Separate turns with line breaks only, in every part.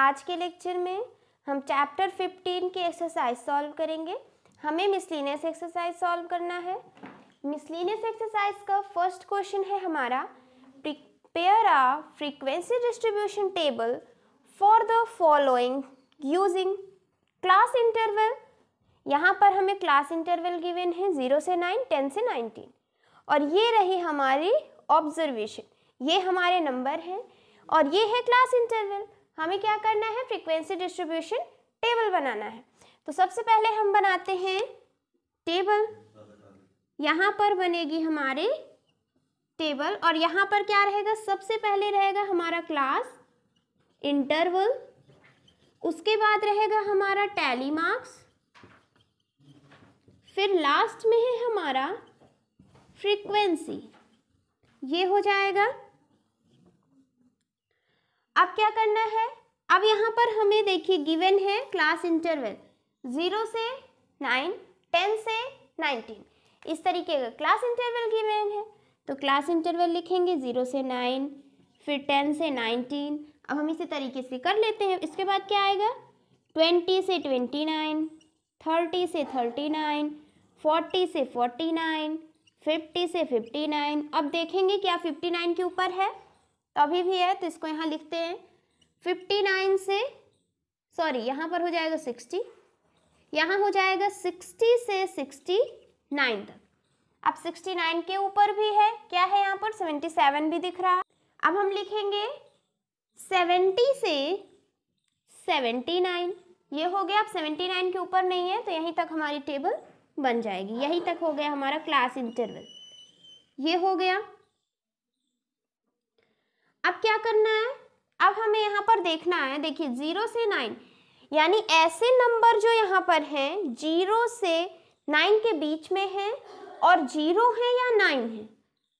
आज के लेक्चर में हम चैप्टर 15 की एक्सरसाइज सॉल्व करेंगे हमें मिसलिनियस एक्सरसाइज सॉल्व करना है मिसलिनियस एक्सरसाइज का फर्स्ट क्वेश्चन है हमारा prepare a frequency distribution table for the following using class interval यहाँ पर हमें क्लास इंटरवल गिवन है ज़ीरो से नाइन टेन से नाइनटीन और ये रही हमारी ऑब्जर्वेशन ये हमारे नंबर हैं और ये है क्लास इंटरवल हमें क्या करना है फ्रीक्वेंसी डिस्ट्रीब्यूशन टेबल बनाना है तो सबसे पहले हम बनाते हैं टेबल यहाँ पर बनेगी हमारे टेबल और यहाँ पर क्या रहेगा सबसे पहले रहेगा हमारा क्लास इंटरवल उसके बाद रहेगा हमारा टैली मार्क्स फिर लास्ट में है हमारा फ्रीक्वेंसी ये हो जाएगा अब क्या करना है अब यहाँ पर हमें देखिए गिवन है क्लास इंटरवल ज़ीरो से नाइन टेन से नाइनटीन इस तरीके का क्लास इंटरवल गिवन है तो क्लास इंटरवल लिखेंगे ज़ीरो से नाइन फिर टेन से नाइनटीन अब हम इसी तरीके से कर लेते हैं इसके बाद क्या आएगा ट्वेंटी से ट्वेंटी नाइन थर्टी से थर्टी नाइन फोर्टी से फोर्टी नाइन फिफ्टी से फिफ्टी नाइन अब देखेंगे क्या फिफ्टी नाइन के ऊपर है तो अभी भी है तो इसको यहाँ लिखते हैं फिफ्टी नाइन से सॉरी यहाँ पर हो जाएगा सिक्सटी यहाँ हो जाएगा सिक्सटी से सिक्सटी नाइन तक अब सिक्सटी नाइन के ऊपर भी है क्या है यहाँ पर सेवेंटी सेवन भी दिख रहा अब हम लिखेंगे सेवेंटी से सेवेंटी नाइन ये हो गया अब सेवेंटी नाइन के ऊपर नहीं है तो यहीं तक हमारी टेबल बन जाएगी यहीं तक हो गया हमारा क्लास इंटरवल ये हो गया अब क्या करना है अब हमें यहाँ पर देखना है देखिए ज़ीरो से नाइन यानी ऐसे नंबर जो यहाँ पर हैं जीरो से नाइन के बीच में हैं और जीरो है या नाइन है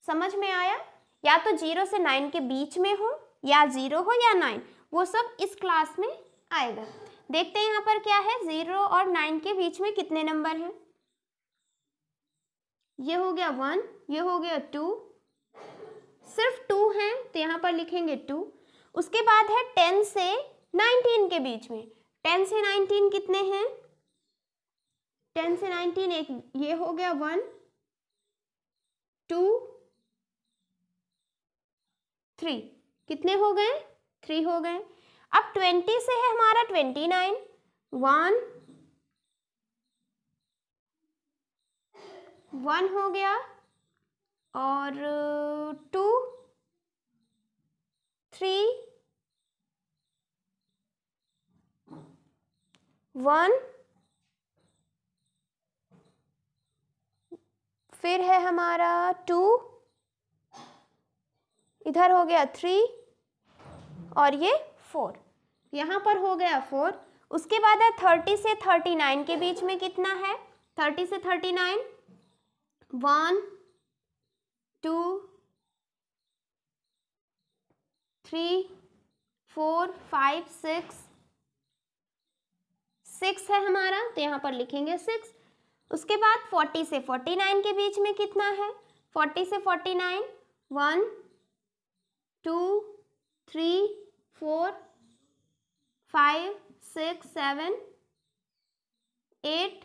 समझ में आया या तो जीरो से नाइन के बीच में हो या जीरो हो या नाइन वो सब इस क्लास में आएगा देखते हैं यहाँ पर क्या है जीरो और नाइन के बीच में कितने नंबर हैं ये हो गया वन ये हो गया टू सिर्फ टू हैं तो यहाँ पर लिखेंगे टू उसके बाद है टेन से नाइनटीन के बीच में टेन से नाइनटीन कितने हैं टेन से नाइनटीन एक ये हो गया वन टू थ्री कितने हो गए थ्री हो गए अब ट्वेंटी से है हमारा ट्वेंटी नाइन वन वन हो गया और टू थ्री वन फिर है हमारा टू इधर हो गया थ्री और ये फोर यहाँ पर हो गया फोर उसके बाद है थर्टी से थर्टी नाइन के बीच में कितना है थर्टी से thirty nine one two three four five six six है हमारा तो यहाँ पर लिखेंगे सिक्स उसके बाद फोर्टी से फोर्टी नाइन के बीच में कितना है फोर्टी से forty nine one two three four five six seven eight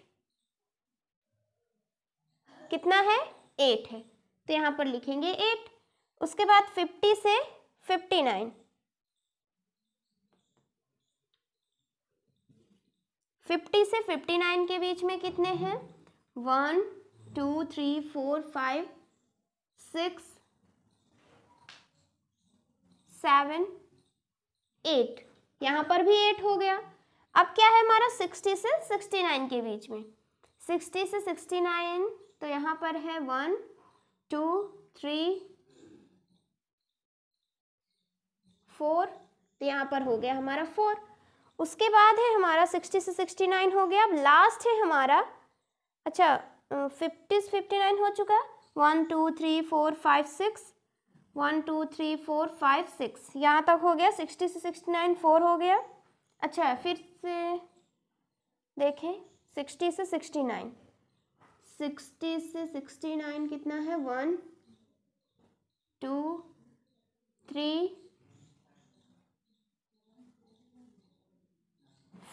कितना है एट है तो यहाँ पर लिखेंगे एट उसके बाद फिफ्टी से फिफ्टी नाइन फिफ्टी से फिफ्टी नाइन के बीच में कितने हैं one two three four five six seven eight यहाँ पर भी एट हो गया अब क्या है हमारा सिक्सटी से सिक्सटी नाइन के बीच में सिक्सटी से सिक्सटी नाइन तो यहाँ पर है वन टू थ्री फोर तो यहाँ पर हो गया हमारा फोर उसके बाद है हमारा सिक्सटी से सिक्सटी नाइन हो गया अब लास्ट है हमारा अच्छा फिफ्टी से फिफ्टी नाइन हो चुका one two three four five six one two three four five six यहाँ तक हो गया सिक्सटी से सिक्सटी नाइन फोर हो गया अच्छा फिर से देखें सिक्सटी से सिक्सटी नाइन सिक्सटी से सिक्सटी नाइन कितना है one two three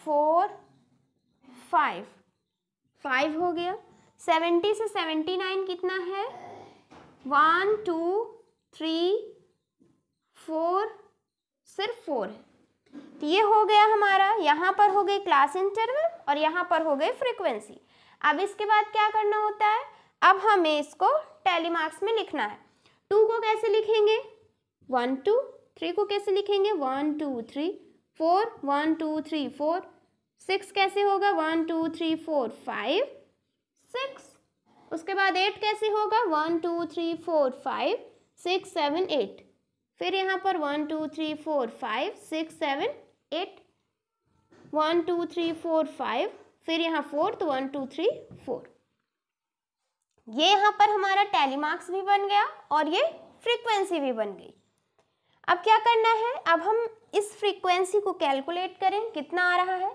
four five five हो गया सेवेंटी से सेवेंटी नाइन कितना है वन टू थ्री फोर सिर्फ फोर है तो ये हो गया हमारा यहाँ पर हो गई क्लास इंटरवल और यहाँ पर हो गई फ्रीक्वेंसी अब इसके बाद क्या करना होता है अब हमें इसको टैली मार्क्स में लिखना है टू को कैसे लिखेंगे वन टू थ्री को कैसे लिखेंगे one two three four one two three four six कैसे होगा one two three four five six उसके बाद एट कैसे होगा one two three four five six seven eight फिर यहाँ पर one two three four five six seven eight one two three four five फिर यहाँ fourth one two three four ये यहाँ पर हमारा टेलीमार्क्स भी बन गया और ये फ्रीक्वेंसी भी बन गई अब क्या करना है अब हम इस फ्रीक्वेंसी को कैलकुलेट करें कितना आ रहा है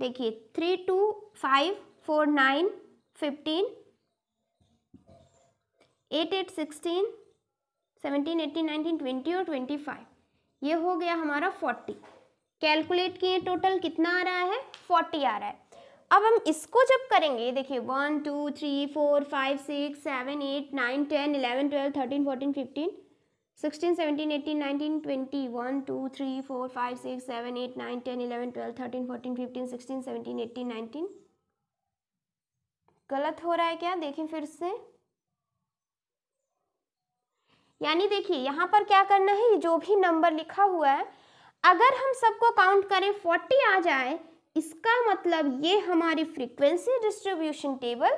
देखिए three two five four nine fifteen eight eight sixteen seventeen eighteen nineteen twenty और ट्वेंटी फाइव ये हो गया हमारा फोर्टी कैलकुलेट किए टोटल कितना आ रहा है फोर्टी आ रहा है अब हम इसको जब करेंगे देखिए one two three four five six seven eight nine ten eleven twelve thirteen fourteen fifteen sixteen seventeen eighteen nineteen twenty one two three four five six seven eight nine ten eleven twelve thirteen fourteen fifteen sixteen seventeen eighteen nineteen गलत हो रहा है क्या देखें फिर से यानी देखिए यहाँ पर क्या करना है जो भी नंबर लिखा हुआ है अगर हम सबको काउंट करें फोर्टी आ जाए इसका मतलब ये हमारी फ्रीक्वेंसी डिस्ट्रीब्यूशन टेबल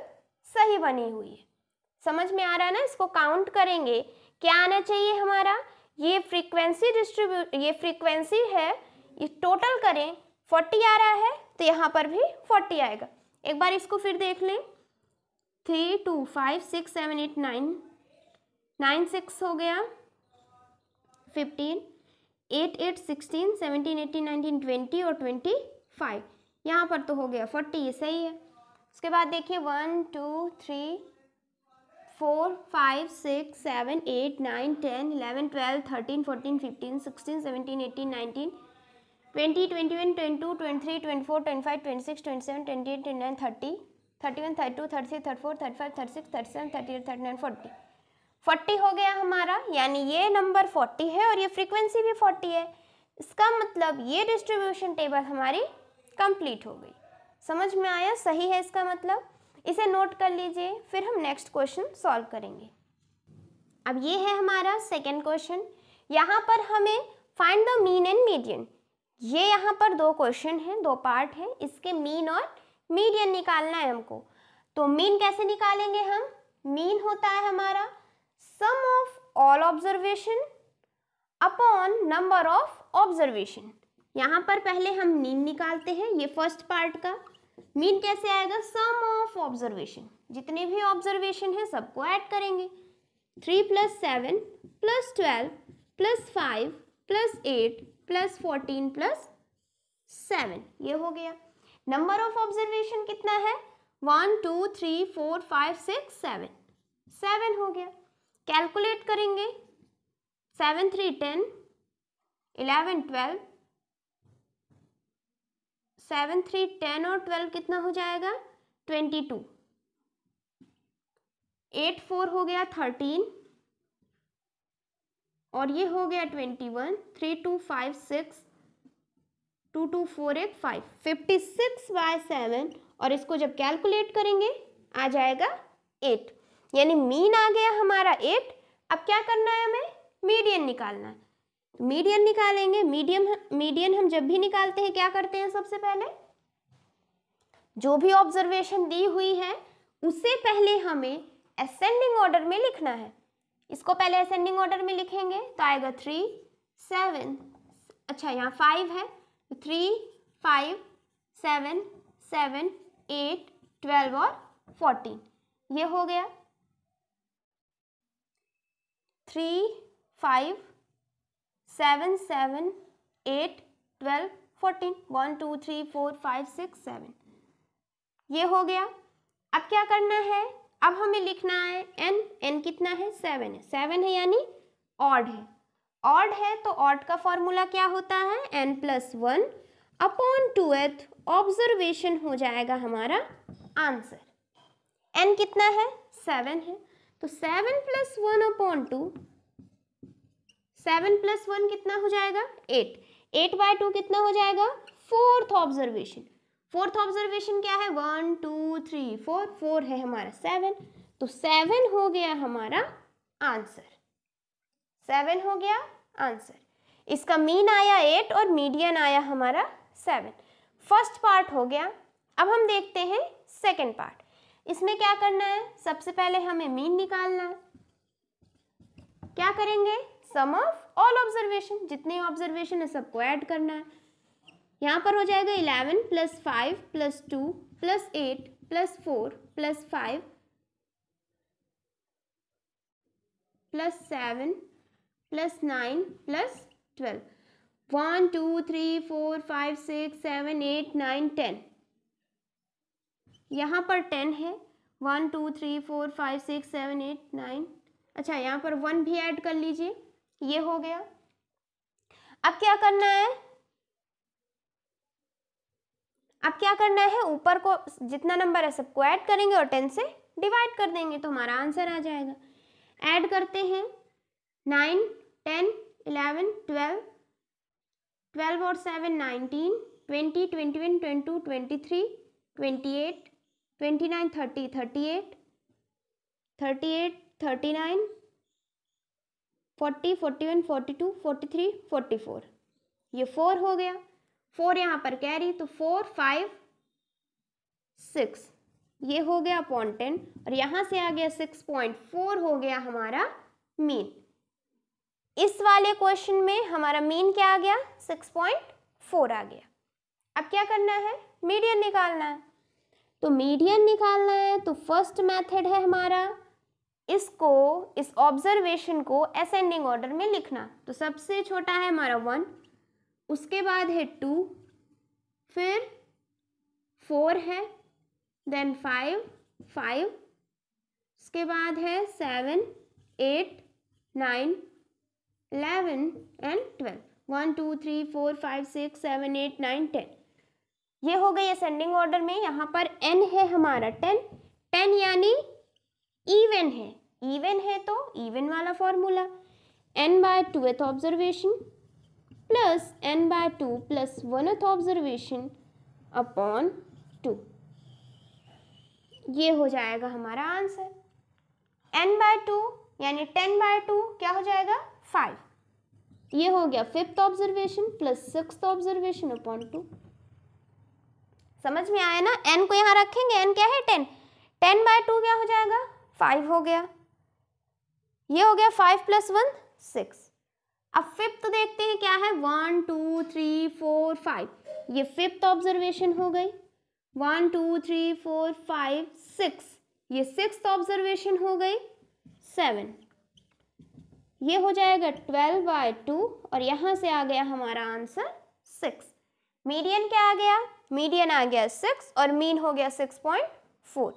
सही बनी हुई है समझ में आ रहा है ना इसको काउंट करेंगे क्या आना चाहिए हमारा ये फ्रीक्वेंसी डिस्ट्रीब्यू ये फ्रीक्वेंसी है ये टोटल करें 40 आ रहा है तो यहाँ पर भी 40 आएगा एक बार इसको फिर देख लें three two five six seven eight nine nine six हो गया fifteen eight eight sixteen seventeen eighteen nineteen twenty और ट्वेंटी फाइव यहाँ पर तो हो गया फोर्टी सही है उसके बाद देखिए one two three four five six seven eight nine ten eleven twelve thirteen fourteen fifteen sixteen seventeen eighteen nineteen twenty twenty one twenty two twenty three twenty four twenty five twenty six twenty seven twenty eight twenty nine thirty thirty one thirty two thirty three thirty four thirty five thirty six thirty seven thirty eight thirty nine forty forty हो गया हमारा यानी ये number forty है और ये frequency भी forty है इसका मतलब ये डिस्ट्रीब्यूशन टेबल हमारी कंप्लीट हो गई समझ में आया सही है इसका मतलब इसे नोट कर लीजिए फिर हम नेक्स्ट क्वेश्चन सॉल्व करेंगे अब ये है हमारा सेकेंड क्वेश्चन यहाँ पर हमें find the mean and median ये यहाँ पर दो क्वेश्चन हैं दो पार्ट हैं इसके मीन और मीडियन निकालना है हमको तो मीन कैसे निकालेंगे हम मीन होता है हमारा sum of all observation upon number of observation यहाँ पर पहले हम मीन निकालते हैं ये फर्स्ट पार्ट का मीन कैसे आएगा सम ऑफ ऑब्जर्वेशन जितने भी ऑब्जर्वेशन है सबको ऐड करेंगे three plus seven plus twelve plus five plus eight plus fourteen plus seven ये हो गया नंबर ऑफ ऑब्जर्वेशन कितना है one two three four five six seven seven हो गया कैलकुलेट करेंगे seven three ten eleven twelve seven three ten और twelve कितना हो जाएगा ट्वेंटी टू एट फोर हो गया थर्टीन और ये हो गया twenty one three two five six two two four eight five fifty six by seven और इसको जब कैलकुलेट करेंगे आ जाएगा एट यानी मीन आ गया हमारा एट अब क्या करना है हमें मीडियन निकालना है मीडियन निकालेंगे मीडियम मीडियन हम जब भी निकालते हैं क्या करते हैं सबसे पहले जो भी ऑब्जर्वेशन दी हुई है उससे पहले हमें असेंडिंग ऑर्डर में लिखना है इसको पहले असेंडिंग ऑर्डर में लिखेंगे तो आएगा थ्री सेवन अच्छा यहाँ फाइव है three five seven seven eight twelve और फोर्टीन ये हो गया three five seven seven eight twelve fourteen one two three four five six seven ये हो गया अब क्या करना है अब हमें लिखना है एन एन कितना है सेवन है सेवन है यानी ऑड है ऑड है तो ऑड का फॉर्मूला क्या होता है n plus one upon twoth observation हो जाएगा हमारा आंसर एन कितना है सेवन है तो seven plus one upon two seven plus one कितना हो जाएगा एट एट बाय टू कितना हो जाएगा फोर्थ ऑब्जर्वेशन फोर्थ ऑब्जर्वेशन क्या है one two three four four है हमारा सेवन तो सेवन हो गया हमारा आंसर सेवन हो गया आंसर इसका मीन आया एट और मीडियन आया हमारा सेवन फर्स्ट पार्ट हो गया अब हम देखते हैं सेकेंड पार्ट इसमें क्या करना है सबसे पहले हमें मीन निकालना है क्या करेंगे सम ऑफ ऑल ऑब्जर्वेशन जितने ऑब्जर्वेशन है सबको ऐड करना है यहाँ पर हो जाएगा eleven plus five plus two plus eight plus four plus five plus seven plus nine plus twelve one two three four five six seven eight nine ten यहाँ पर टेन है one two three four five six seven eight nine अच्छा यहाँ पर one भी add कर लीजिए ये हो गया अब क्या करना है अब क्या करना है ऊपर को जितना नंबर है सबको ऐड करेंगे और टेन से डिवाइड कर देंगे तो हमारा आंसर आ जाएगा ऐड करते हैं nine ten eleven twelve twelve और seven nineteen twenty twenty one twenty two twenty three twenty eight twenty nine thirty thirty eight thirty eight thirty nine forty forty one forty two forty three forty four ये four हो गया four यहाँ पर carry तो four five six ये हो गया point ten और यहाँ से आ गया सिक्स पॉइंट फोर हो गया हमारा मीन इस वाले क्वेश्चन में हमारा मीन क्या आ गया सिक्स पॉइंट फोर आ गया अब क्या करना है मीडियन निकालना है तो मीडियन निकालना है तो फर्स्ट मेथड है हमारा इसको इस ऑब्जर्वेशन को असेंडिंग ऑर्डर में लिखना तो सबसे छोटा है हमारा वन उसके बाद है टू फिर फोर है देन फाइव फाइव उसके बाद है seven eight nine eleven and twelve one two three four five six seven eight nine ten ये हो गई असेंडिंग ऑर्डर में यहाँ पर एन है हमारा टेन टेन यानी इवन है इवन है तो इवन वाला formula n by twoth observation plus n by two plus oneth observation upon two ये हो जाएगा हमारा आंसर एन बाय टू यानी टेन बाय टू क्या हो जाएगा फाइव ये हो गया fifth observation plus six observation upon two समझ में आया ना एन को यहाँ रखेंगे एन क्या है टेन टेन बाय टू क्या हो जाएगा फाइव हो गया ये हो गया फाइव प्लस वन सिक्स अब फिफ्थ देखते हैं क्या है one two three four five ये फिफ्थ ऑब्जर्वेशन हो गई one two three four five six ये सिक्स ऑब्जर्वेशन हो गई सेवन ये हो जाएगा ट्वेल्व बाय टू और यहाँ से आ गया हमारा आंसर सिक्स मीडियन क्या आ गया मीडियन आ गया सिक्स और मीन हो गया सिक्स पॉइंट फोर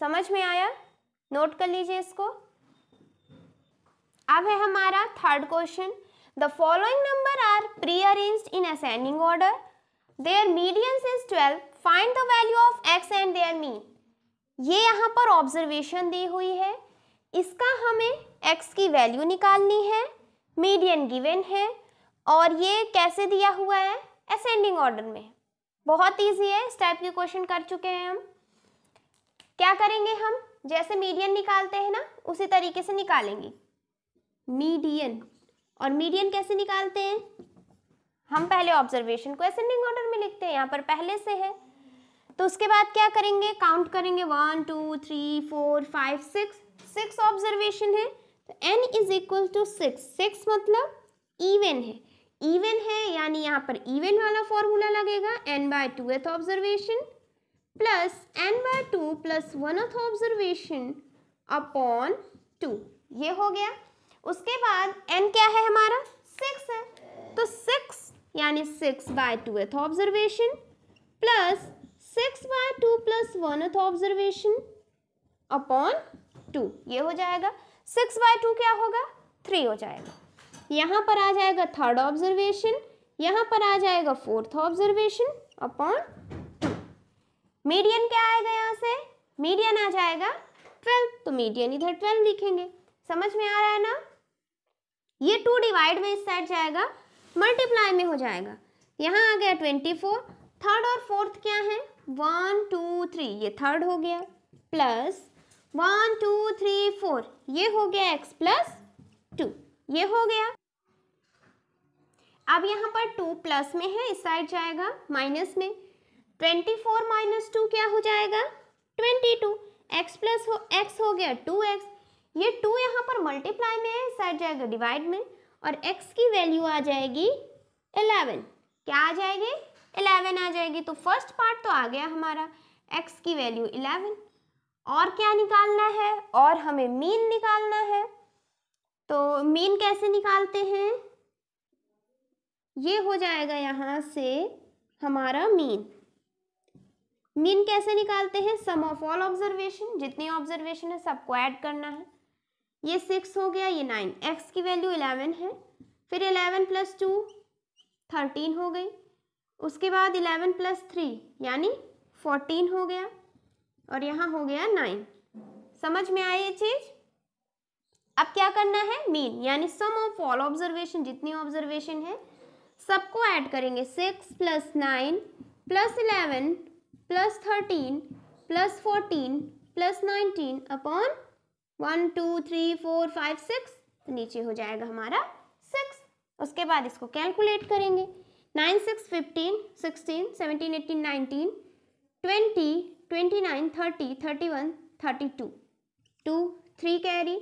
समझ में आया नोट कर लीजिए इसको अब है हमारा third question the following number are pre arranged in ascending order their medium is twelve find the value of x and their mean ये यहाँ पर ऑब्जर्वेशन दी हुई है इसका हमें एक्स की वैल्यू निकालनी है मीडियन गिवन है और ये कैसे दिया हुआ है असेंडिंग ऑर्डर में बहुत इजी है इस टाइप के क्वेश्चन कर चुके हैं हम क्या करेंगे हम जैसे मीडियन निकालते हैं ना उसी तरीके से निकालेंगे मीडियन और मीडियन कैसे निकालते हैं हम पहले ऑब्जर्वेशन को असेंडिंग ऑर्डर में लिखते हैं यहाँ पर पहले से है तो उसके बाद क्या करेंगे काउंट करेंगे one two three four five six six observation है तो n is equal to six six मतलब इवन है इवन है यानी यहाँ पर इवन वाला फॉर्मूला लगेगा n by two th observation plus n by two plus one of observation upon two ये हो गया उसके बाद एन क्या है हमारा सिक्स है तो सिक्स यानी six by two th observation plus six by two plus one th observation upon two ये हो जाएगा सिक्स बाय टू क्या होगा थ्री हो जाएगा यहाँ पर आ जाएगा थर्ड ऑब्जर्वेशन यहाँ पर आ जाएगा फोर्थ ऑब्जर्वेशन अपॉन मीडियन क्या आएगा यहाँ से मीडियन आ जाएगा ट्वेल्व तो मीडियन इधर ट्वेल्व लिखेंगे समझ में आ रहा है ना ये टू डिवाइड में इस साइड जाएगा मल्टीप्लाई में हो जाएगा यहाँ आ गया ट्वेंटी फोर थर्ड और फोर्थ क्या है वन टू थ्री ये थर्ड हो गया plus one two three four ये हो गया एक्स प्लस टू ये हो गया अब यहाँ पर टू प्लस में है इस साइड जाएगा माइनस में ट्वेंटी फोर माइनस टू क्या हो जाएगा ट्वेंटी टू एक्स प्लस हो एक्स हो गया टू एक्स ये टू यहाँ पर मल्टीप्लाई में है साइड जाएगा डिवाइड में और एक्स की वैल्यू आ जाएगी एलेवन क्या आ जाएगी एलेवन आ जाएगी तो फर्स्ट पार्ट तो आ गया हमारा एक्स की वैल्यू इलेवन और क्या निकालना है और हमें मीन निकालना है तो मीन कैसे निकालते हैं ये हो जाएगा यहाँ से हमारा मीन मीन कैसे निकालते हैं सम ऑफ ऑल ऑब्जर्वेशन जितनी ऑब्जर्वेशन है सबको ऐड करना है ये सिक्स हो गया ये नाइन एक्स की वैल्यू इलेवन है फिर इलेवन प्लस टू थर्टीन हो गई उसके बाद इलेवन प्लस थ्री यानी फोर्टीन हो गया और यहाँ हो गया नाइन समझ में आई ये चीज़ अब क्या करना है मीन यानी सम ऑफ ऑल ऑब्जर्वेशन जितनी ऑब्जर्वेशन है सबको ऐड करेंगे six plus nine plus eleven plus thirteen plus fourteen plus nineteen upon one two three four five six तो नीचे हो जाएगा हमारा सिक्स उसके बाद इसको कैलकुलेट करेंगे nine six fifteen sixteen seventeen eighteen nineteen twenty twenty nine thirty thirty one thirty two two three carry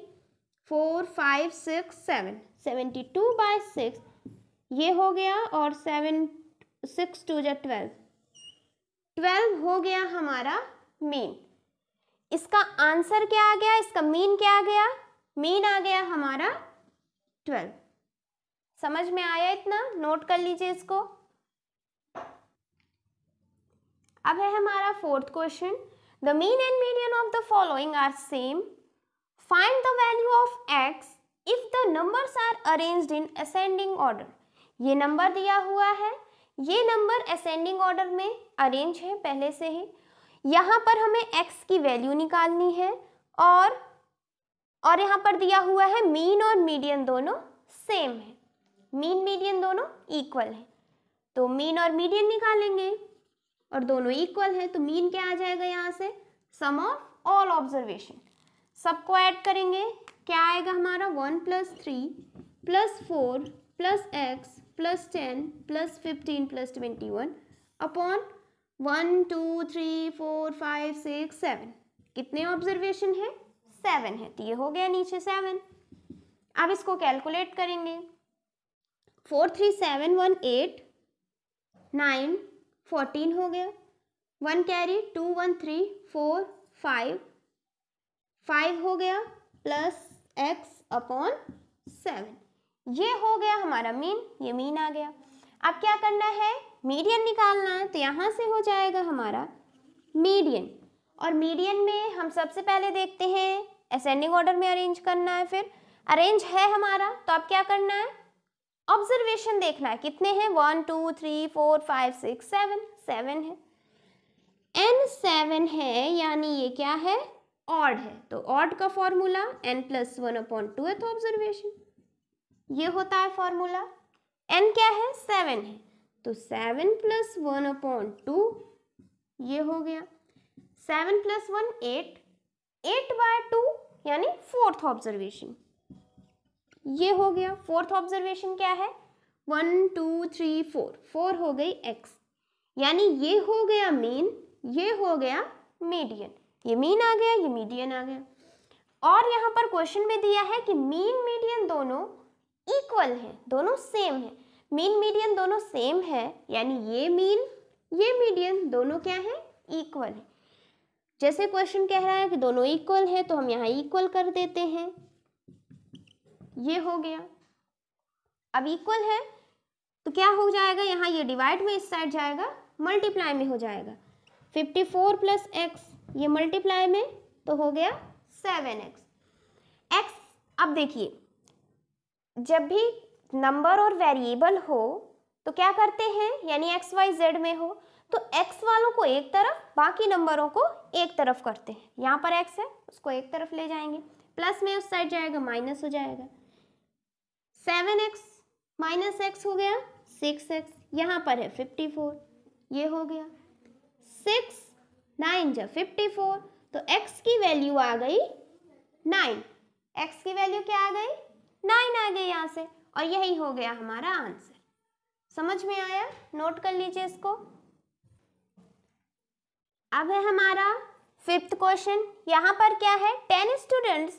four five six seven seventy two by six ये हो गया और सेवन सिक्स टू जै twelve twelve हो गया हमारा mean इसका answer क्या आ गया इसका मीन क्या आ गया मीन आ गया हमारा ट्वेल्व समझ में आया इतना नोट कर लीजिए इसको अब है हमारा fourth question the mean and median of the following are same find the value of x if the numbers are arranged in ascending order ये नंबर दिया हुआ है ये नंबर असेंडिंग ऑर्डर में अरेंज है पहले से ही यहाँ पर हमें x की वैल्यू निकालनी है और और यहाँ पर दिया हुआ है मीन और मीडियन दोनों सेम है मीन मीडियन दोनों इक्वल है तो मीन और मीडियन निकालेंगे और दोनों इक्वल है तो मीन क्या आ जाएगा यहाँ से सम ऑफ ऑल ऑब्जर्वेशन सबको ऐड करेंगे क्या आएगा हमारा one plus three plus four plus x plus ten plus fifteen plus twenty one upon one two three four five six seven कितने ऑब्जर्वेशन है सेवन है तो ये हो गया नीचे सेवन अब इसको कैलकुलेट करेंगे four three seven one eight nine fourteen हो गया one carry two one three four five five हो गया प्लस एक्स अपॉन सेवन ये हो गया हमारा मीन ये मीन आ गया अब क्या करना है मीडियन निकालना है तो यहाँ से हो जाएगा हमारा मीडियन और मीडियन में हम सबसे पहले देखते हैं असेंडिंग ऑर्डर में अरेंज करना है फिर अरेंज है हमारा तो अब क्या करना है ऑब्जर्वेशन देखना है कितने हैं one two three four five six seven seven है एन सेवन है यानी ये क्या है ऑड है तो ऑड का formula n plus one upon two है तो ऑब्जर्वेशन ये होता है फॉर्मूला एन क्या है सेवन है तो seven plus one upon two ये हो गया seven plus one eight eight by two यानी फोर्थ ऑब्जर्वेशन ये हो गया फोर्थ ऑब्जर्वेशन क्या है one two three four four हो गई एक्स यानी ये हो गया मीन ये हो गया मीडियन ये मीन आ गया ये मीडियन आ गया और यहाँ पर क्वेश्चन में दिया है कि मीन मीडियन दोनों इक्वल हैं दोनों सेम हैं मीन मीडियन दोनों सेम है यानी ये मीन ये मीडियन दोनों क्या है इक्वल है जैसे क्वेश्चन कह रहा है कि दोनों इक्वल है तो हम यहाँ इक्वल कर देते हैं ये हो गया अब इक्वल है तो क्या हो जाएगा यहाँ ये डिवाइड में इस साइड जाएगा मल्टीप्लाई में हो जाएगा फिफ्टी फोर प्लस एक्स ये मल्टीप्लाई में तो हो गया सेवन एक्स एक्स अब देखिए जब भी नंबर और वेरिएबल हो तो क्या करते हैं यानी एक्स वाई जेड में हो तो एक्स वालों को एक तरफ बाकी नंबरों को एक तरफ करते हैं यहाँ पर एक्स है उसको एक तरफ ले जाएंगे प्लस में उस साइड जाएगा माइनस हो जाएगा सेवन एक्स माइनस एक्स हो गया सिक्स एक्स यहाँ पर है फिफ्टी फोर ये हो गया सिक्स नाइन जब फिफ्टी फोर तो एक्स की वैल्यू आ गई नाइन एक्स की वैल्यू क्या आ गई नाइन आ गए यहाँ से और यही हो गया हमारा आंसर समझ में आया नोट कर लीजिए इसको अब है हमारा फिफ्थ क्वेश्चन यहाँ पर क्या है ten students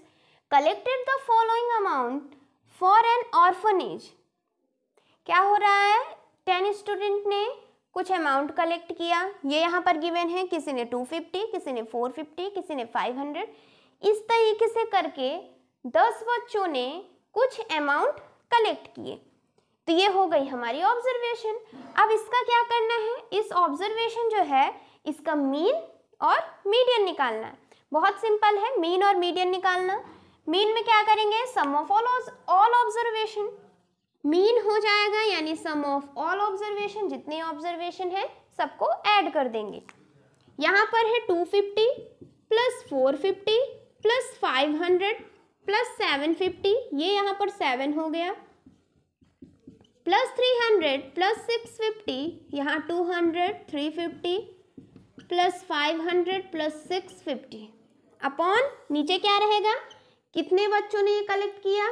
collected the following amount for an orphanage क्या हो रहा है टेन स्टूडेंट ने कुछ अमाउंट कलेक्ट किया ये यहाँ पर गिवन है किसी ने टू फिफ्टी किसी ने फोर फिफ्टी किसी ने फाइव हंड्रेड इस तरीके से करके दस बच्चों ने कुछ अमाउंट कलेक्ट किए तो ये हो गई हमारी ऑब्जर्वेशन अब इसका क्या करना है इस ऑब्जर्वेशन जो है इसका मीन और मीडियन निकालना है बहुत सिंपल है मीन और मीडियन निकालना मीन में क्या करेंगे sum of all all observation mean हो जाएगा यानी सम ऑफ ऑल ऑब्जर्वेशन जितने ऑब्जर्वेशन है सबको ऐड कर देंगे यहाँ पर है 250 plus fifty plus hundred plus seven fifty ये यहाँ पर सेवन हो गया plus three hundred plus six fifty यहाँ two hundred three fifty plus five hundred plus six fifty upon नीचे क्या रहेगा कितने बच्चों ने ये कलेक्ट किया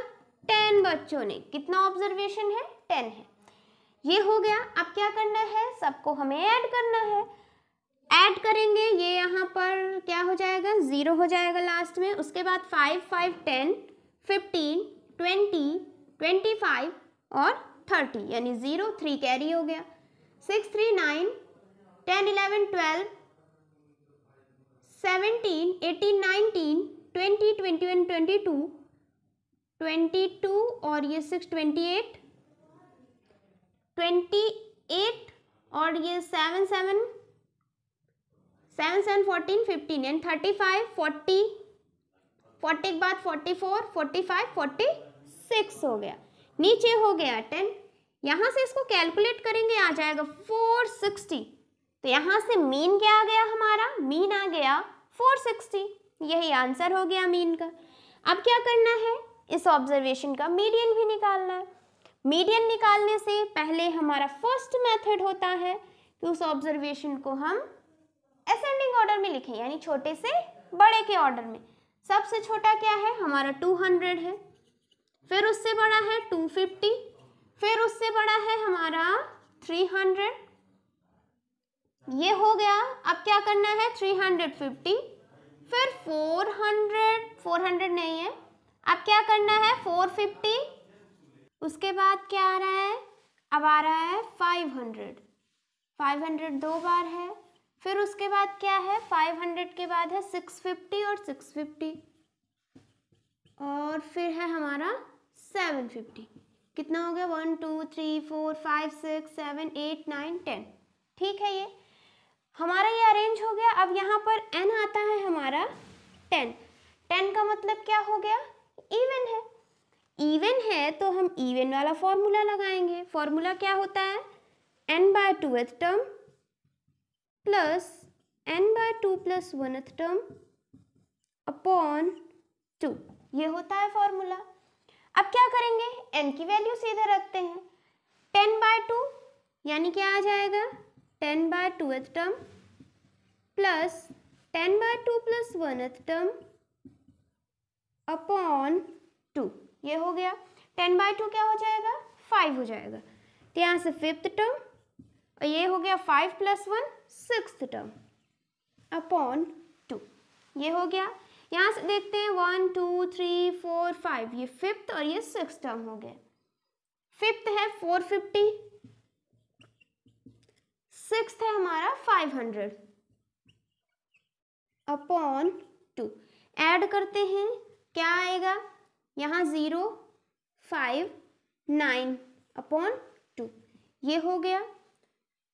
टेन बच्चों ने कितना ऑब्जर्वेशन है टेन है ये हो गया अब क्या करना है सबको हमें ऐड करना है ऐड करेंगे ये यहाँ पर क्या हो जाएगा ज़ीरो हो जाएगा लास्ट में उसके बाद five five ten fifteen twenty twenty five और थर्टी यानी ज़ीरो थ्री कैरी हो गया six three nine ten eleven twelve seventeen eighteen nineteen twenty twenty one twenty two twenty two और ये six twenty eight twenty eight और ये seven seven seven seven fourteen fifteen and thirty five forty forty के बाद forty four forty five forty six हो गया नीचे हो गया टेन यहाँ से इसको कैलकुलेट करेंगे आ जाएगा फोर सिक्सटी तो यहाँ से मीन क्या आ गया हमारा मीन आ गया फोर सिक्सटी यही आंसर हो गया मीन का अब क्या करना है इस ऑब्जर्वेशन का मीडियन भी निकालना है मीडियन निकालने से पहले हमारा फर्स्ट मेथड होता है कि उस ऑब्जर्वेशन को हम असेंडिंग ऑर्डर में लिखें यानी छोटे से बड़े के ऑर्डर में सबसे छोटा क्या है हमारा टू हंड्रेड है फिर उससे बड़ा है टू फिफ्टी फिर उससे बड़ा है हमारा थ्री हंड्रेड ये हो गया अब क्या करना है थ्री हंड्रेड फिफ्टी फिर फोर हंड्रेड फोर हंड्रेड नहीं है अब क्या करना है फोर फिफ्टी उसके बाद क्या आ रहा है अब आ रहा है फाइव हंड्रेड फाइव हंड्रेड दो बार है फिर उसके बाद क्या है 500 के बाद है 650 और 650 और फिर है हमारा 750 कितना हो गया one two three four five six seven eight nine ten ठीक है ये हमारा ये अरेंज हो गया अब यहाँ पर एन आता है हमारा टेन टेन का मतलब क्या हो गया इवन है इवन है तो हम इवन वाला फॉर्मूला लगाएंगे फॉर्मूला क्या होता है n by twoth term plus n by two plus oneth term upon two ये होता है फॉर्मूला अब क्या करेंगे एन की वैल्यू सीधे रखते हैं टेन बाय टू यानी क्या आ जाएगा ten by two th term plus ten by two plus one th term upon two ये हो गया टेन बाय टू क्या हो जाएगा फाइव हो जाएगा तो यहाँ से फिफ्थ टर्म और ये हो गया five plus one six term upon two ये हो गया यहाँ से देखते हैं one two three four five ये फिफ्थ और ये सिक्स टर्म हो गए फिफ्थ है फोर फिफ्टी सिक्स है हमारा five hundred upon two add करते हैं क्या आएगा यहाँ zero five nine upon two ये हो गया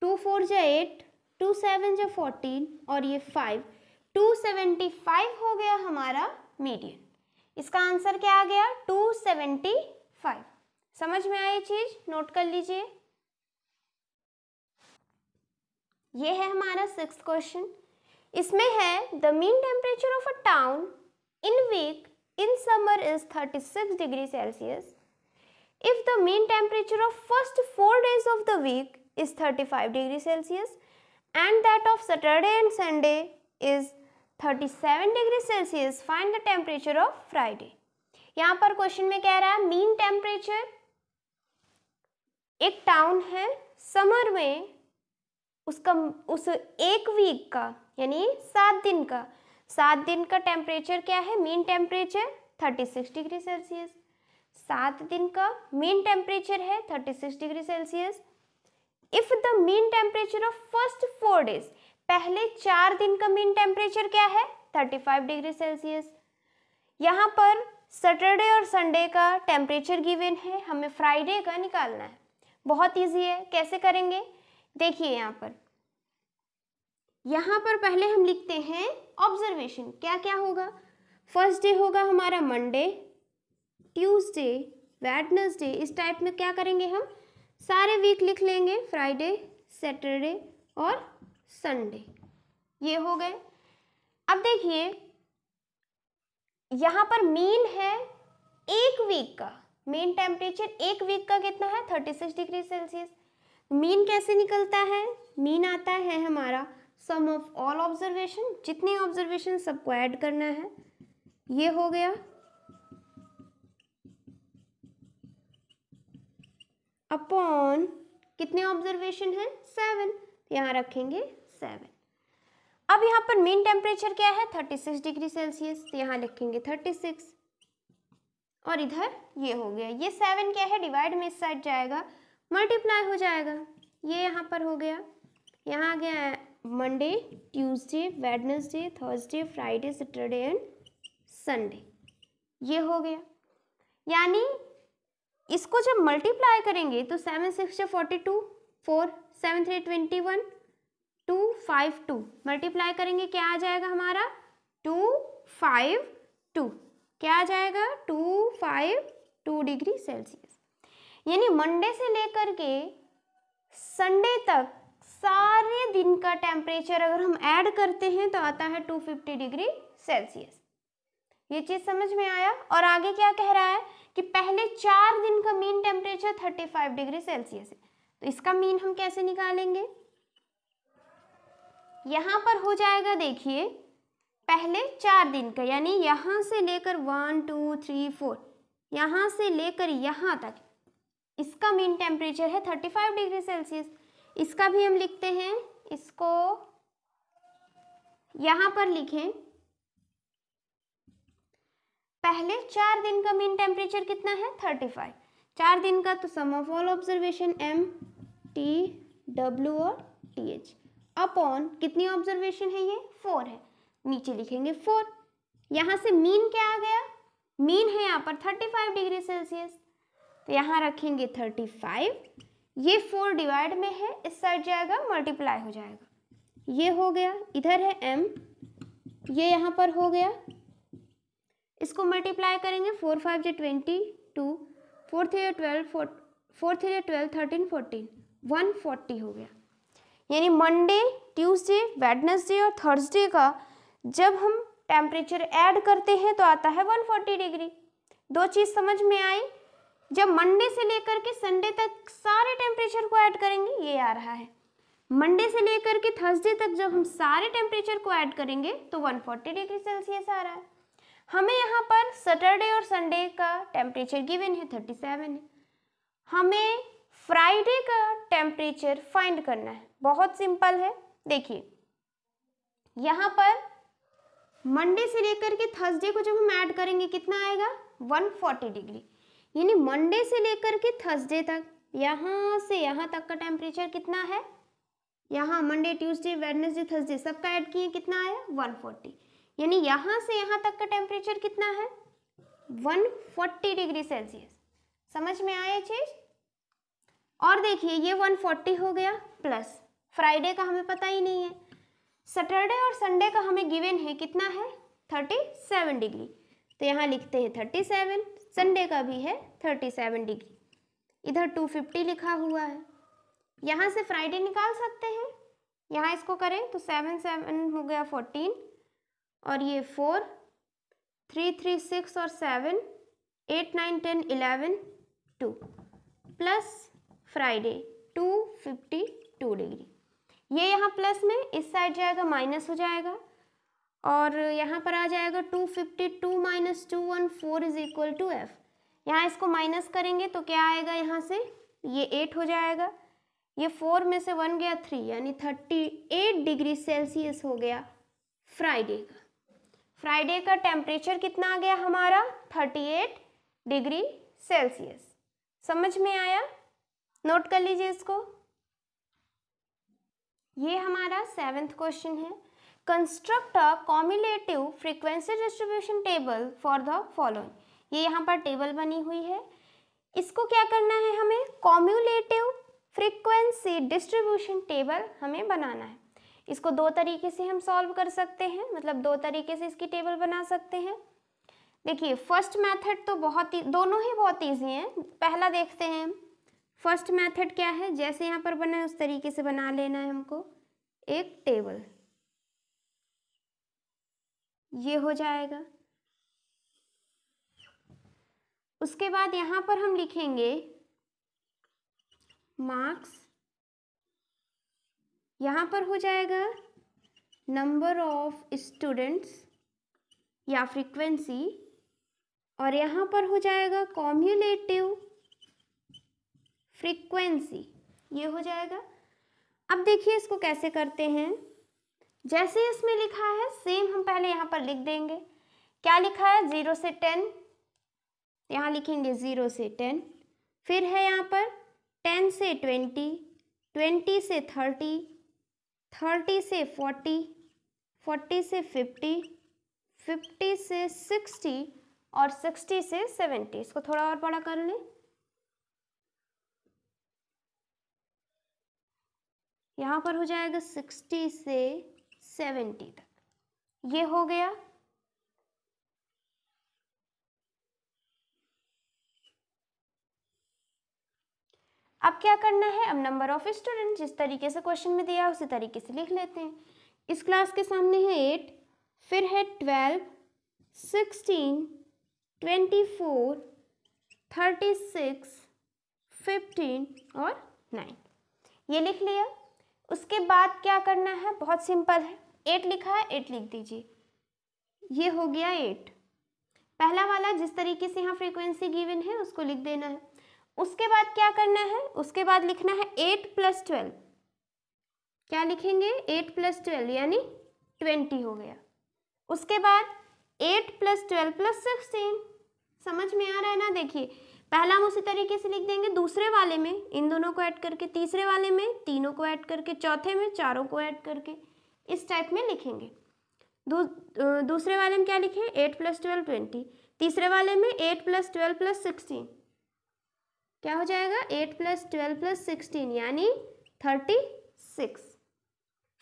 टू फोर जो एट टू सेवन जो फोर्टीन और ये फाइव टू सेवेंटी फाइव हो गया हमारा मीडियन इसका आंसर क्या आ गया टू सेवेंटी फाइव समझ में आई चीज़ नोट कर लीजिए ये है हमारा सिक्स क्वेश्चन इसमें है the mean temperature of a town in week in summer is thirty six degree Celsius if the mean temperature of first four days of the week is 35 degree Celsius and that of Saturday and Sunday is 37 degree Celsius. Find the temperature of Friday. यहाँ पर question में कह रहा है mean temperature एक town है summer में उसका उस एक वीक का यानी सात दिन का सात दिन का टेम्परेचर क्या है mean temperature thirty six degree Celsius सात दिन का मीन टेम्परेचर है thirty six degree Celsius if the mean temperature of first four days पहले चार दिन का मीन टेम्परेचर क्या है 35 डिग्री सेल्सियस यहाँ पर सैटरडे और संडे का टेम्परेचर गिवन है हमें फ्राइडे का निकालना है बहुत इजी है कैसे करेंगे देखिए यहाँ पर यहाँ पर पहले हम लिखते हैं ऑब्जर्वेशन क्या क्या होगा फर्स्ट डे होगा हमारा मंडे ट्यूसडे वेडनसडे इस टाइप में क्या करेंगे हम सारे वीक लिख लेंगे फ्राइडे सैटरडे और संडे ये हो गए अब देखिए यहाँ पर मीन है एक वीक का मेन टेम्परेचर एक वीक का कितना है thirty six degree Celsius mean कैसे निकलता है मीन आता है हमारा सम ऑफ ऑल ऑब्जर्वेशन जितने ऑब्जर्वेशन सबको ऐड करना है ये हो गया अपॉन कितने ऑब्जर्वेशन है सेवन यहाँ रखेंगे सेवन अब यहाँ पर मेन टेम्परेचर क्या है थर्टी सिक्स डिग्री सेल्सियस तो यहाँ लिखेंगे थर्टी सिक्स और इधर ये हो गया ये सेवन क्या है डिवाइड में इस साइड जाएगा मल्टीप्लाई हो जाएगा ये यहाँ पर हो गया यहाँ आ गया Monday Tuesday Wednesday Thursday Friday Saturday and Sunday ये हो गया यानी इसको जब मल्टीप्लाई करेंगे तो seven six forty two four seven three twenty one two five two multiply करेंगे क्या आ जाएगा हमारा टू फाइव टू क्या आ जाएगा two five two degree Celsius यानी मंडे से लेकर के संडे तक सारे दिन का टेम्परेचर अगर हम ऐड करते हैं तो आता है 250 डिग्री सेल्सियस ये चीज़ समझ में आया और आगे क्या कह रहा है कि पहले चार दिन का मीन टेम्परेचर 35 डिग्री सेल्सियस है तो इसका मीन हम कैसे निकालेंगे यहाँ पर हो जाएगा देखिए पहले चार दिन का यानी यहाँ से लेकर वन टू थ्री फोर यहाँ से लेकर यहाँ तक इसका मीन टेम्परेचर है 35 डिग्री सेल्सियस इसका भी हम लिखते हैं इसको यहाँ पर लिखें पहले चार दिन का मीन टेम्परेचर कितना है थर्टी फाइव चार दिन का तो sum of all observation M T W और टी एच अपॉन कितनी ऑब्जर्वेशन है ये फोर है नीचे लिखेंगे फोर यहाँ से मीन क्या आ गया मीन है यहाँ पर थर्टी फाइव डिग्री सेल्सियस तो यहाँ रखेंगे थर्टी फाइव ये फोर डिवाइड में है इस साइड जाएगा मल्टीप्लाई हो जाएगा ये हो गया इधर है एम ये यहाँ पर हो गया इसको मल्टीप्लाई करेंगे four five J twenty two four three twelve four four three twelve thirteen fourteen one forty हो गया यानी मंडे ट्यूसडे वेडनेसडे और थर्सडे का जब हम टेम्परेचर ऐड करते हैं तो आता है वन फोर्टी डिग्री दो चीज़ समझ में आई जब मंडे से लेकर के संडे तक सारे टेम्परेचर को ऐड करेंगे ये आ रहा है मंडे से लेकर के थर्सडे तक जब हम सारे टेम्परेचर को ऐड करेंगे तो 140 डिग्री सेल्सियस आ रहा है हमें यहाँ पर सैटरडे और संडे का टेम्परेचर गिवन है 37 है हमें फ्राइडे का टेम्परेचर फाइंड करना है बहुत सिंपल है देखिए यहाँ पर मंडे से लेकर के थर्सडे को जब हम ऐड करेंगे कितना आएगा 140 डिग्री यानी मंडे से लेकर के थर्सडे तक यहाँ से यहाँ तक का टेम्परेचर कितना है यहाँ मंडे ट्यूसडे वेडनेसडे थर्सडे सबका ऐड किए कितना आया 140 यानी यहाँ से यहाँ तक का टेम्परेचर कितना है 140 डिग्री सेल्सियस समझ में आया चीज़ और देखिए ये 140 हो गया प्लस फ्राइडे का हमें पता ही नहीं है सैटरडे और संडे का हमें गिवन है कितना है 37 डिग्री तो यहाँ लिखते हैं 37 संडे का भी है 37 डिग्री इधर 250 लिखा हुआ है यहाँ से फ्राइडे निकाल सकते हैं यहाँ इसको करें तो सेवन सेवन हो गया फोर्टीन और ये फोर थ्री थ्री सिक्स और seven eight nine ten eleven two plus Friday two fifty two degree ये यहाँ प्लस में इस साइड जाएगा माइनस हो जाएगा और यहाँ पर आ जाएगा two fifty two minus two one four is equal to F यहाँ इसको माइनस करेंगे तो क्या आएगा यहाँ से ये एट हो जाएगा ये फोर में से वन गया थ्री यानी थर्टी एट डिग्री सेल्सियस हो गया फ्राइडे का फ्राइडे का टेम्परेचर कितना आ गया हमारा 38 डिग्री सेल्सियस समझ में आया नोट कर लीजिए इसको ये हमारा सेवेंथ क्वेश्चन है construct a cumulative frequency distribution table for the following ये यहाँ पर टेबल बनी हुई है इसको क्या करना है हमें कॉम्युलेटिव फ्रिक्वेंसी डिस्ट्रीब्यूशन टेबल हमें बनाना है इसको दो तरीके से हम सॉल्व कर सकते हैं मतलब दो तरीके से इसकी टेबल बना सकते हैं देखिए फर्स्ट मेथड तो बहुत ही दोनों ही बहुत ईजी हैं पहला देखते हैं फर्स्ट मेथड क्या है जैसे यहाँ पर बना है उस तरीके से बना लेना है हमको एक टेबल ये हो जाएगा उसके बाद यहाँ पर हम लिखेंगे मार्क्स यहाँ पर हो जाएगा नंबर ऑफ स्टूडेंट्स या फ्रीक्वेंसी और यहाँ पर हो जाएगा कॉम्युलेटिव फ्रीक्वेंसी ये हो जाएगा अब देखिए इसको कैसे करते हैं जैसे इसमें लिखा है सेम हम पहले यहाँ पर लिख देंगे क्या लिखा है ज़ीरो से टेन यहाँ लिखेंगे ज़ीरो से टेन फिर है यहाँ पर टेन से ट्वेंटी ट्वेंटी से थर्टी थर्टी से फोर्टी फोर्टी से फिफ्टी फिफ्टी से सिक्सटी और सिक्सटी से सेवेंटी इसको थोड़ा और बड़ा कर लें यहाँ पर हो जाएगा सिक्सटी से सेवेंटी तक ये हो गया अब क्या करना है अब नंबर ऑफ स्टूडेंट जिस तरीके से क्वेश्चन में दिया उसी तरीके से लिख लेते हैं इस क्लास के सामने है एट फिर है twelve sixteen twenty four thirty six fifteen और नाइन ये लिख लिया उसके बाद क्या करना है बहुत सिंपल है एट लिखा है एट लिख दीजिए ये हो गया एट पहला वाला जिस तरीके से यहाँ फ्रीक्वेंसी गिवन है उसको लिख देना है उसके बाद क्या करना है उसके बाद लिखना है एट प्लस ट्वेल्व क्या लिखेंगे एट प्लस ट्वेल्व यानी ट्वेंटी हो गया उसके बाद eight plus twelve plus sixteen समझ में आ रहा है ना देखिए पहला हम उसी तरीके से लिख देंगे दूसरे वाले में इन दोनों को ऐड करके तीसरे वाले में तीनों को ऐड करके चौथे में चारों को ऐड करके इस टाइप में लिखेंगे दू, दूसरे वाले में क्या लिखें एट प्लस ट्वेल्व ट्वेंटी तीसरे वाले में eight plus twelve plus sixteen क्या हो जाएगा eight plus twelve plus sixteen यानी थर्टी सिक्स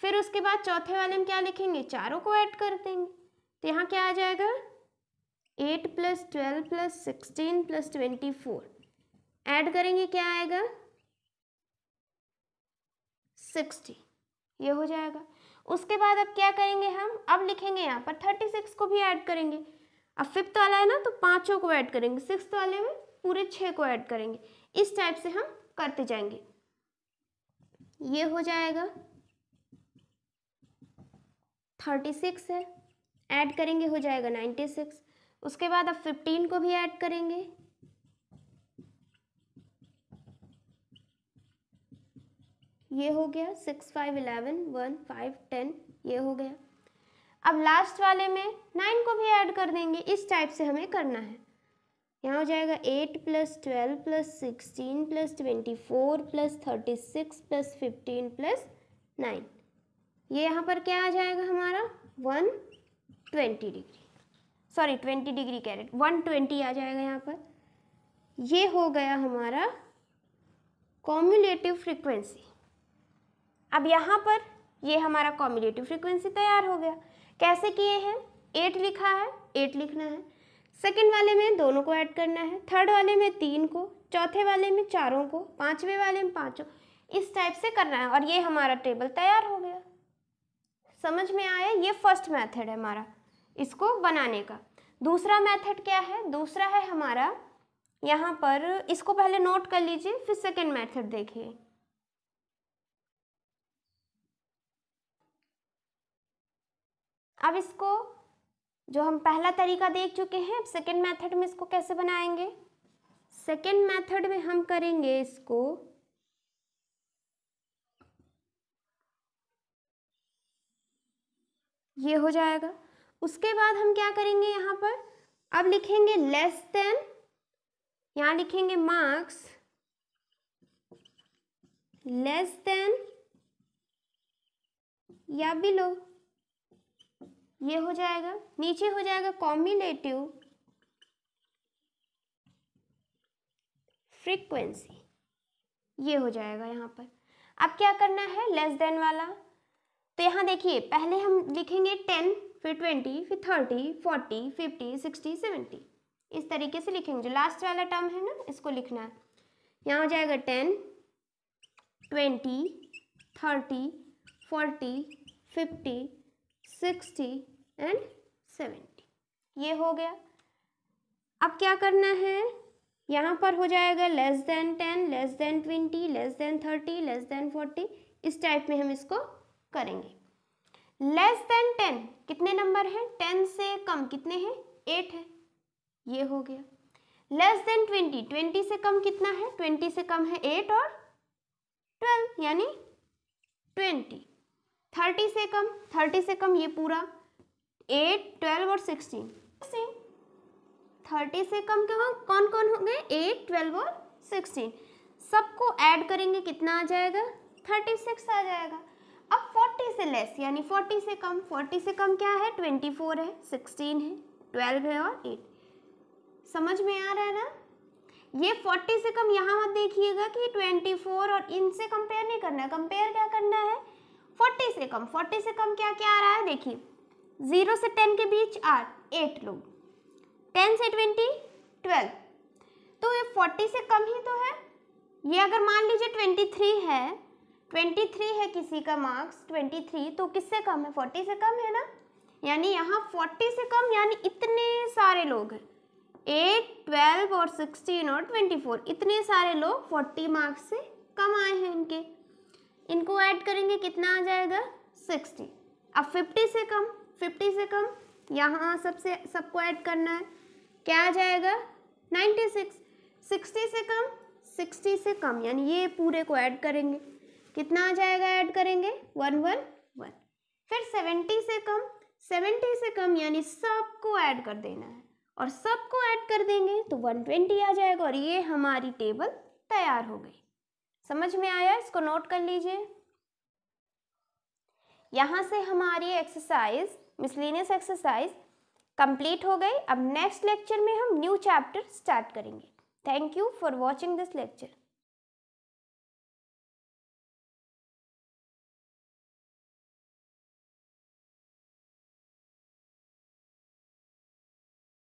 फिर उसके बाद चौथे वाले में क्या लिखेंगे चारों को ऐड कर देंगे तो यहाँ क्या आ जाएगा eight plus twelve plus sixteen plus twenty four add करेंगे क्या आएगा सिक्सटी ये हो जाएगा उसके बाद अब क्या करेंगे हम अब लिखेंगे यहाँ पर थर्टी सिक्स को भी ऐड करेंगे अब फिफ्थ वाला है ना तो पाँचों को ऐड करेंगे सिक्स वाले में पूरे छः को ऐड करेंगे इस टाइप से हम करते जाएंगे ये हो जाएगा थर्टी सिक्स है ऐड करेंगे हो जाएगा नाइन्टी सिक्स उसके बाद अब फिफ्टीन को भी ऐड करेंगे ये हो गया six five eleven one five ten ये हो गया अब लास्ट वाले में नाइन को भी ऐड कर देंगे इस टाइप से हमें करना है यहाँ हो जाएगा eight plus twelve plus sixteen plus twenty four plus thirty six plus fifteen plus nine ये यहाँ पर क्या आ जाएगा हमारा one twenty degree sorry twenty degree carat one twenty आ जाएगा यहाँ पर ये हो गया हमारा कॉम्युलेटिव फ्रिक्वेंसी अब यहाँ पर ये हमारा कॉम्युलेटिव फ्रिक्वेंसी तैयार हो गया कैसे किए हैं एट लिखा है एट लिखना है सेकेंड वाले में दोनों को ऐड करना है थर्ड वाले में तीन को चौथे वाले में चारों को पाँचवें वाले में पाँचों इस टाइप से करना है और ये हमारा टेबल तैयार हो गया समझ में आया ये फर्स्ट मेथड है हमारा इसको बनाने का दूसरा मेथड क्या है दूसरा है हमारा यहाँ पर इसको पहले नोट कर लीजिए फिर सेकेंड मेथड देखिए अब इसको जो हम पहला तरीका देख चुके हैं अब सेकेंड मैथड में इसको कैसे बनाएंगे सेकेंड मैथड में हम करेंगे इसको ये हो जाएगा उसके बाद हम क्या करेंगे यहाँ पर अब लिखेंगे लेस देन यहाँ लिखेंगे मार्क्स लेस देन या बिलो ये हो जाएगा नीचे हो जाएगा कॉम्युलेटिव फ्रीक्वेंसी ये हो जाएगा यहाँ पर अब क्या करना है लेस देन वाला तो यहाँ देखिए पहले हम लिखेंगे टेन फिर ट्वेंटी फिर thirty forty fifty sixty seventy इस तरीके से लिखेंगे जो लास्ट वाला टर्म है ना इसको लिखना है यहाँ हो जाएगा ten twenty thirty forty fifty sixty and seventy ये हो गया अब क्या करना है यहाँ पर हो जाएगा less than ten less than twenty less than thirty less than forty इस टाइप में हम इसको करेंगे लेस देन टेन कितने नंबर हैं टेन से कम कितने हैं एट है ये हो गया लेस देन ट्वेंटी ट्वेंटी से कम कितना है ट्वेंटी से कम है एट और ट्वेल्व यानी ट्वेंटी थर्टी से कम थर्टी से कम ये पूरा एट ट्वेल्व और सिक्सटीन थर्टी से कम के कौन कौन हो गए एट ट्वेल्व और सिक्सटीन सबको ऐड करेंगे कितना आ जाएगा थर्टी सिक्स आ जाएगा अब फोर्टी से लेस यानी फोर्टी से कम फोर्टी से कम क्या है ट्वेंटी फोर है सिक्सटीन है ट्वेल्व है और एट समझ में आ रहा है ना ये फोर्टी से कम यहाँ मत देखिएगा कि ट्वेंटी फोर और इनसे कंपेयर नहीं करना है कंपेयर क्या करना है फोर्टी से कम फोर्टी से कम क्या क्या आ रहा है देखिए ज़ीरो से टेन के बीच आर एट लोग टेन से ट्वेंटी ट्वेल्व तो ये फोर्टी से कम ही तो है ये अगर मान लीजिए ट्वेंटी थ्री है ट्वेंटी थ्री है किसी का मार्क्स ट्वेंटी थ्री तो किससे कम है फोर्टी से कम है ना यानी यहाँ फोर्टी से कम यानी इतने सारे लोग हैं एट ट्वेल्व और सिक्सटीन और ट्वेंटी फोर इतने सारे लोग फोर्टी मार्क्स से कम आए हैं इनके इनको ऐड करेंगे कितना आ जाएगा सिक्सटी अब फिफ्टी से कम फिफ्टी से कम यहाँ सबसे सबको ऐड करना है क्या आ जाएगा नाइन्टी सिक्स सिक्सटी से कम सिक्सटी से कम यानी ये पूरे को ऐड करेंगे कितना आ जाएगा ऐड करेंगे वन वन वन फिर सेवेंटी से कम सेवेंटी से कम यानी सबको ऐड कर देना है और सबको ऐड कर देंगे तो वन ट्वेंटी आ जाएगा और ये हमारी टेबल तैयार हो गई समझ में आया इसको नोट कर लीजिए यहाँ से हमारी एक्सरसाइज मिसलिनियस एक्सरसाइज कंप्लीट हो गई अब नेक्स्ट लेक्चर में हम न्यू चैप्टर स्टार्ट करेंगे thank you for watching this lecture